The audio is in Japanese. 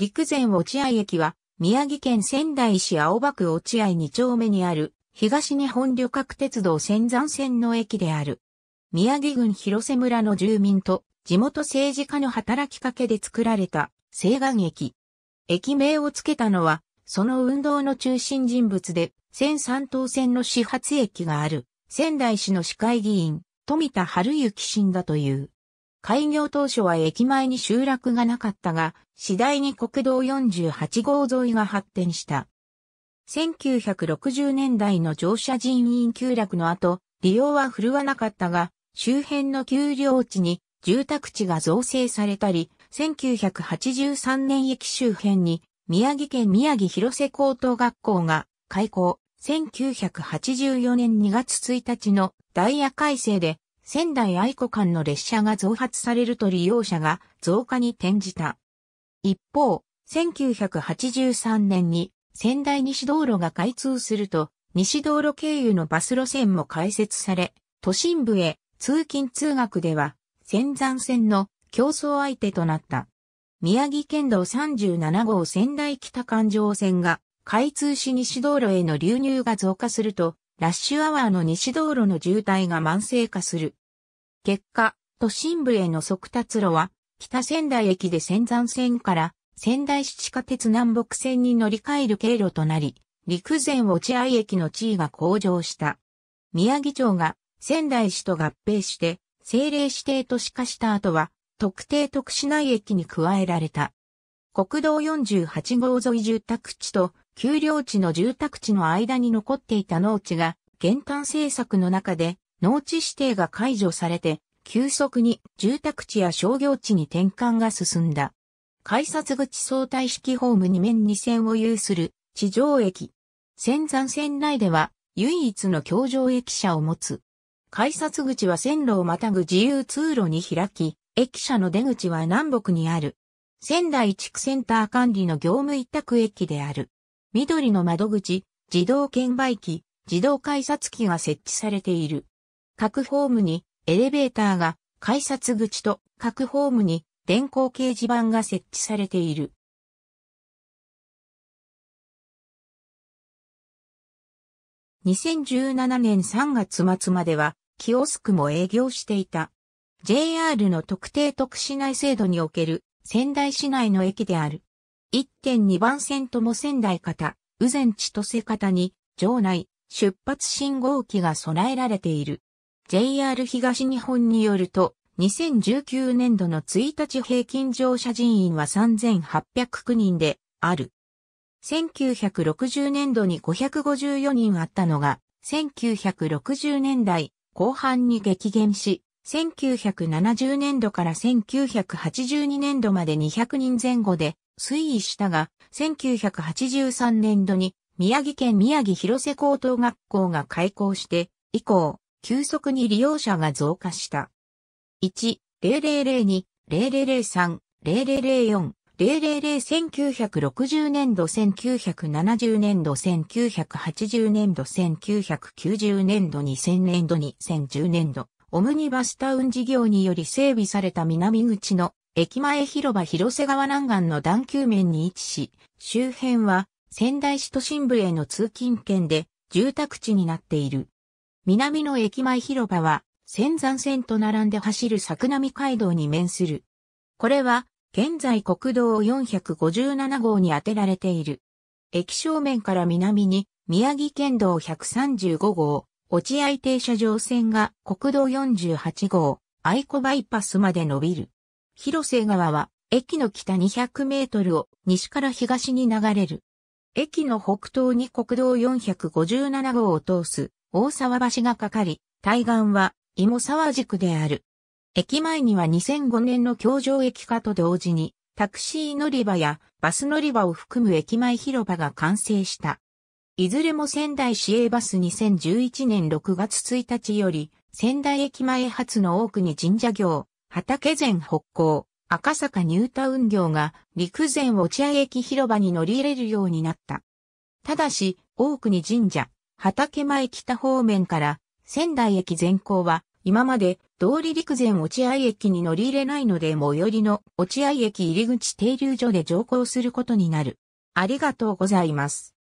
陸前落合駅は、宮城県仙台市青葉区落合2丁目にある、東日本旅客鉄道仙山線の駅である。宮城郡広瀬村の住民と、地元政治家の働きかけで作られた、西岸駅。駅名を付けたのは、その運動の中心人物で、仙三島線の始発駅がある、仙台市の市会議員、富田春幸氏だという。開業当初は駅前に集落がなかったが、次第に国道48号沿いが発展した。1960年代の乗車人員急落の後、利用は振るわなかったが、周辺の丘陵地に住宅地が造成されたり、1983年駅周辺に宮城県宮城広瀬高等学校が開校、1984年2月1日のダイヤ改正で仙台愛子間の列車が増発されると利用者が増加に転じた。一方、1983年に仙台西道路が開通すると、西道路経由のバス路線も開設され、都心部へ通勤通学では、仙山線の競争相手となった。宮城県道37号仙台北環状線が開通し西道路への流入が増加すると、ラッシュアワーの西道路の渋滞が慢性化する。結果、都心部への速達路は、北仙台駅で仙山線から仙台市地下鉄南北線に乗り換える経路となり、陸前落合駅の地位が向上した。宮城町が仙台市と合併して、政令指定都市化した後は、特定特市内駅に加えられた。国道48号沿い住宅地と丘陵地の住宅地の間に残っていた農地が、減反政策の中で農地指定が解除されて、急速に住宅地や商業地に転換が進んだ。改札口相対式ホーム2面2線を有する地上駅。仙山線内では唯一の橋上駅舎を持つ。改札口は線路をまたぐ自由通路に開き、駅舎の出口は南北にある。仙台地区センター管理の業務委託駅である。緑の窓口、自動券売機、自動改札機が設置されている。各ホームにエレベーターが改札口と各ホームに電光掲示板が設置されている。2017年3月末までは、キオスクも営業していた。JR の特定特市内制度における仙台市内の駅である。1.2番線とも仙台方、宇前千歳方に、場内、出発信号機が備えられている。JR 東日本によると、2019年度の1日平均乗車人員は3809人である。1960年度に554人あったのが、1960年代後半に激減し、1970年度から1982年度まで200人前後で推移したが、1983年度に宮城県宮城広瀬高等学校が開校して、以降、急速に利用者が増加した。1、0002、0003、0004、001960年度1970年度1980年度1990年度2000年度2010年度オムニバスタウン事業により整備された南口の駅前広場広瀬川南岸の段丘面に位置し、周辺は仙台市都心部への通勤圏で住宅地になっている。南の駅前広場は、仙山線と並んで走る桜並街道に面する。これは、現在国道457号に当てられている。駅正面から南に、宮城県道135号、落合停車場線が国道48号、愛子バイパスまで伸びる。広瀬川は、駅の北200メートルを西から東に流れる。駅の北東に国道457号を通す大沢橋がかかり、対岸は芋沢宿である。駅前には2005年の京城駅化と同時に、タクシー乗り場やバス乗り場を含む駅前広場が完成した。いずれも仙台市営バス2011年6月1日より、仙台駅前発の多くに神社行、畑前北港、赤坂ニュータウン行が陸前落合駅広場に乗り入れるようになった。ただし、大国神社、畑前北方面から仙台駅前行は今まで通り陸前落合駅に乗り入れないので最寄りの落合駅入口停留所で乗降することになる。ありがとうございます。